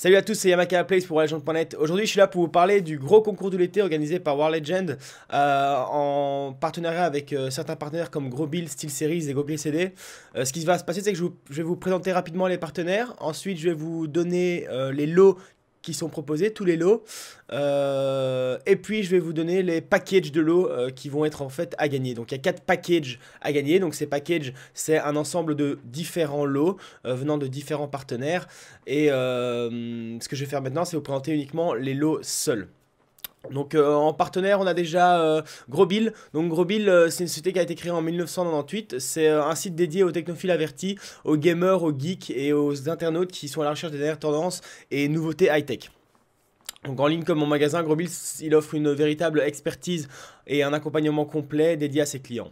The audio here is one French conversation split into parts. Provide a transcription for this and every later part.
Salut à tous, c'est Yamaka Place pour Legend.net. Aujourd'hui, je suis là pour vous parler du gros concours de l'été organisé par War Legend euh, en partenariat avec euh, certains partenaires comme Gros SteelSeries Series et Goblin CD. Euh, ce qui va se passer, c'est que je, vais vous présenter rapidement les partenaires. Ensuite, je vais vous donner les lots sont proposés, tous les lots. Euh, et puis je vais vous donner les packages de lots euh, qui vont être en fait à gagner. Donc il y a quatre packages à gagner. Donc ces packages, c'est un ensemble de différents lots euh, venant de différents partenaires. Et ce que je vais faire maintenant, c'est vous présenter uniquement les lots seuls. Donc euh, en partenaire, on a déjà euh, Grobil. Donc Grobil, euh, c'est une société qui a été créée en 1998. C'est un site dédié aux technophiles avertis, aux gamers, aux geeks et aux internautes qui sont à la recherche des dernières tendances et nouveautés high-tech. Donc en ligne comme en magasin, Grobil, il offre une véritable expertise et un accompagnement complet dédié à ses clients.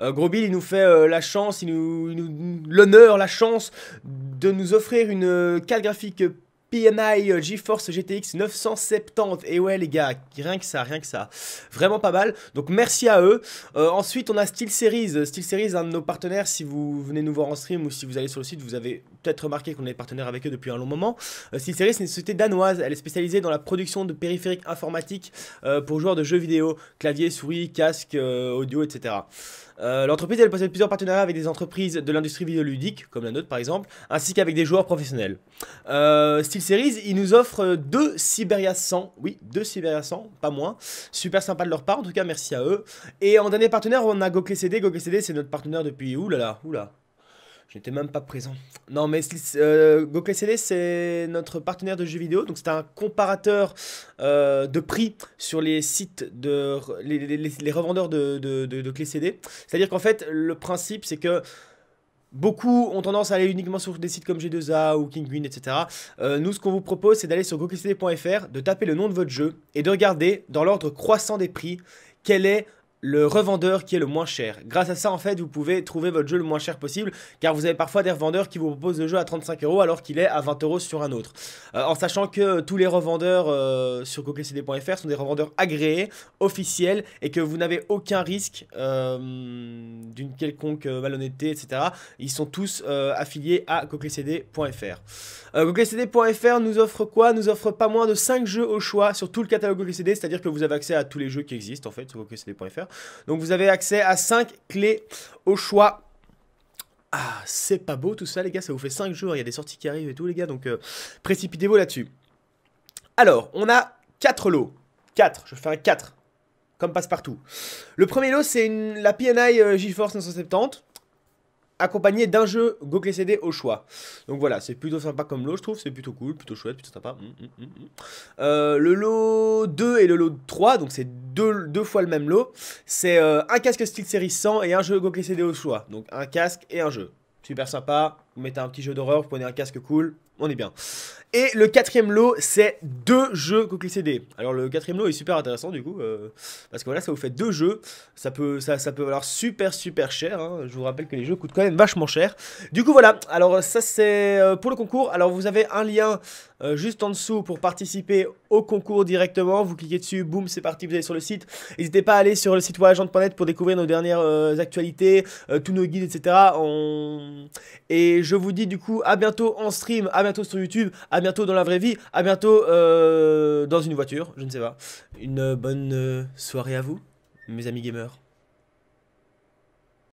Grobil, il nous fait la chance, il nous, l'honneur, la chance de nous offrir une carte graphique PMI GeForce GTX 970. Et ouais, les gars, rien que ça, rien que ça. Vraiment pas mal. Donc, merci à eux. Euh, ensuite, on a SteelSeries. SteelSeries, un de nos partenaires. Si vous venez nous voir en stream ou si vous allez sur le site, vous avez peut-être remarqué qu'on est partenaire avec eux depuis un long moment. Euh, SteelSeries, c'est une société danoise. Elle est spécialisée dans la production de périphériques informatiques euh, pour joueurs de jeux vidéo, clavier, souris, casque, audio, etc. Euh, l'entreprise elle possède plusieurs partenariats avec des entreprises de l'industrie vidéoludique, comme la nôtre par exemple, ainsi qu'avec des joueurs professionnels. Euh, SteelSeries, ils nous offrent deux Siberia 100, oui, deux Siberia 100, pas moins. Super sympa de leur part, en tout cas merci à eux. Et en dernier partenaire, on a Gokley CD, c'est notre partenaire depuis, oulala, oula, je n'étais même pas présent. Non, mais euh, CD, c'est notre partenaire de jeux vidéo. Donc, c'est un comparateur euh, de prix sur les sites de. les, revendeurs de, de, clés CD. C'est-à-dire qu'en fait, le principe, c'est que. Beaucoup ont tendance à aller uniquement sur des sites comme G2A ou Kinguin, etc. Euh, nous, ce qu'on vous propose, c'est d'aller sur goclaycd.fr, de taper le nom de votre jeu et de regarder, dans l'ordre croissant des prix, quel est le revendeur qui est le moins cher. Grâce à ça, en fait, vous pouvez trouver votre jeu le moins cher possible, car vous avez parfois des revendeurs qui vous proposent le jeu à 35 euros alors qu'il est à 20 euros sur un autre. Euh, en sachant que tous les revendeurs euh, sur coclcd.fr sont des revendeurs agréés, officiels, et que vous n'avez aucun risque euh, d'une quelconque malhonnêteté, etc. Ils sont tous affiliés à coclcd.fr. coclcd.fr nous offre quoi Nous offre pas moins de 5 jeux au choix sur tout le catalogue cd c'est-à-dire que vous avez accès à tous les jeux qui existent, en fait, sur coclcd.fr. Donc vous avez accès à 5 clés au choix. Ah, c'est pas beau tout ça les gars, ça vous fait 5 jours, il y a des sorties qui arrivent et tout les gars, donc euh, précipitez-vous là-dessus. Alors, on a 4 lots. 4, je fais un 4, comme passe-partout. Le premier lot, c'est la PNI G euh, GeForce 970 accompagné d'un jeu Goklé CD au choix. Donc voilà, c'est plutôt sympa comme lot, je trouve, c'est plutôt cool, plutôt chouette, plutôt sympa. Mm, mm, mm, euh, le lot 2 et le lot 3, donc c'est deux, deux, fois le même lot, c'est euh, un casque Steel série 100 et un jeu Goklé CD au choix. Donc un casque et un jeu. Super sympa, vous mettez un petit jeu d'horreur, vous prenez un casque cool, on est bien. Et le quatrième lot, c'est deux jeux Coquille CD. Alors le quatrième lot est super intéressant du coup, euh, parce que voilà, ça vous fait deux jeux. Ça peut, ça, peut valoir super super cher. Hein. Je vous rappelle que les jeux coûtent quand même vachement cher. Du coup voilà, alors ça c'est euh, pour le concours. Alors vous avez un lien euh, juste en dessous pour participer au concours directement. Vous cliquez dessus, boum, c'est parti, vous allez sur le site. N'hésitez pas à aller sur le site voyageant.net pour découvrir nos dernières actualités, tous nos guides, etc. On... Et je vous dis du coup à bientôt en stream, à bientôt sur YouTube, à bientôt dans la vraie vie, à bientôt euh, dans une voiture, je ne sais pas. Une bonne euh, soirée à vous, mes amis gamers.